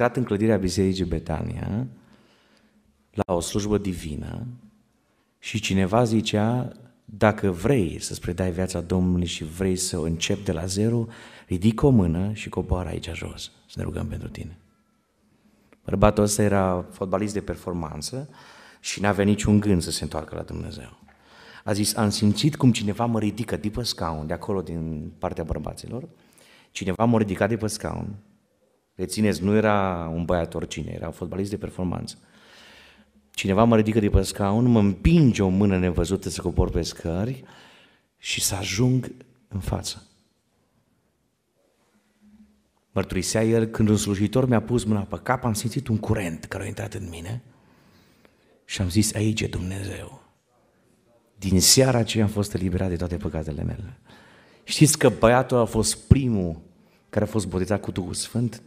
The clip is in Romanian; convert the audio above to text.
intrat în clădirea Bisericii Betania la o slujbă divină și cineva zicea, dacă vrei să-ți predai viața Domnului și vrei să o începi de la zero, ridică o mână și coboară aici jos să ne rugăm pentru tine. Bărbatul ăsta era fotbalist de performanță și n-avea niciun gând să se întoarcă la Dumnezeu. A zis, am simțit cum cineva mă ridică de pe scaun, de acolo, din partea bărbaților, cineva mă ridica de pe scaun Rețineți, nu era un băiat oricine, era un fotbalist de performanță. Cineva mă ridică de pe scaun, mă împinge o mână nevăzută să cobor pe scări și să ajung în față. Mărturisea el, când un slujitor mi-a pus mâna pe cap, am simțit un curent care a intrat în mine și am zis, aici e Dumnezeu. Din seara aceea am fost eliberat de toate păcatele mele. Știți că băiatul a fost primul care a fost botezat cu Duhul Sfânt